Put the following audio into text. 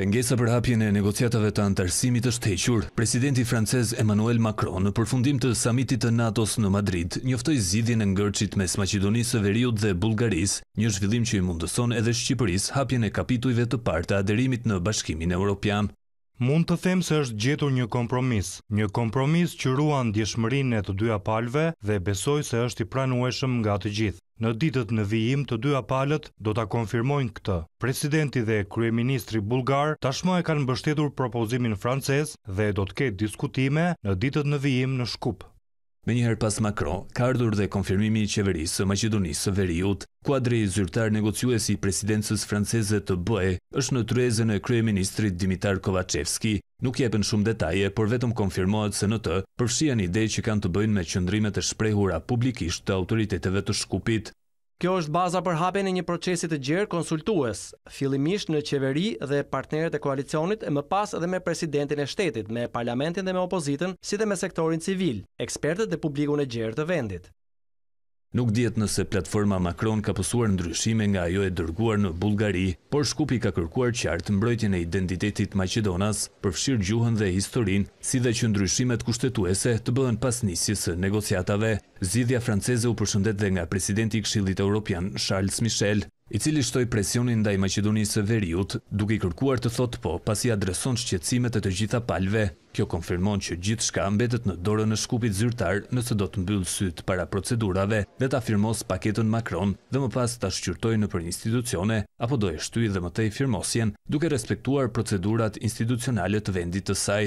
Pengesa për hapjen e negociatave të antarësimit është hequr. Presidenti francez Emmanuel Macron në përfundim të samitit të NATO-s në Madrid njoftoi zgjidhjen e ngërçit mes Maqedonisë së Veriut dhe Bullgarisë, një zhvillim që i mundëson edhe Shqipërisë hapjen e kapitujve të parë të aderimit në Bashkimin Evropian. Mund të them se është gjetur një kompromis, një kompromis që ruan ndjeshmërinë e të dyja palëve dhe besoj se është i pranueshëm nga të gjithë. Në ditët në vijim të dy apalët do të konfirmojnë këtë. Presidenti dhe Kryeministri Bulgar tashmo e kanë bështetur propozimin frances dhe do të ketë diskutime në ditët në vijim në Shkup. Me njëherë pas Makro, ka ardhur dhe konfirmimi i qeverisë së Macedonisë së Veriut, ku Adrej Zyrtar negociuesi i presidencës franceze të BE është në tryezën e kryeministrit Dimitar Kovacevski. Nuk jepen shumë detaje, por vetëm konfirmohet se në të përfshihen ide që kanë të bëjnë me qëndrimet e shprehura publikisht të autoriteteve të Shkupit. Kjo është baza për hapjen e një procesi të gjerë konsultues, fillimisht në qeveri dhe partnerët e koalicionit e më pas edhe me presidentin e shtetit, me parlamentin dhe me opozitën, si dhe me sektorin civil, ekspertët dhe publikun e gjerë të vendit. Nuk djetë nëse platforma Macron ka pësuar ndryshime nga ajo e dërguar në Bulgari, por Shkupi ka kërkuar qartë mbrojtjen e identitetit Macedonas përfshirë gjuhën dhe historin, si dhe që ndryshimet kushtetuese të bëhen pas njësjes negociatave. Zidhja franceze u përshëndet dhe nga presidenti këshillit Europian Charles Michel i cili shtoj presionin ndaj Macedonisë së Veriut, duke i kërkuar të thotë po, pasi adreson shqetësimet e të gjitha palëve. Kjo konfirmon që gjithçka mbetet në dorën e shkupit zyrtar nëse do të mbyll syt para procedurave dhe ta firmos paketën Macron dhe më pas ta shqyrtoj në për institucione apo do e shtyj dhe më tej firmosjen duke respektuar procedurat institucionale të vendit të saj.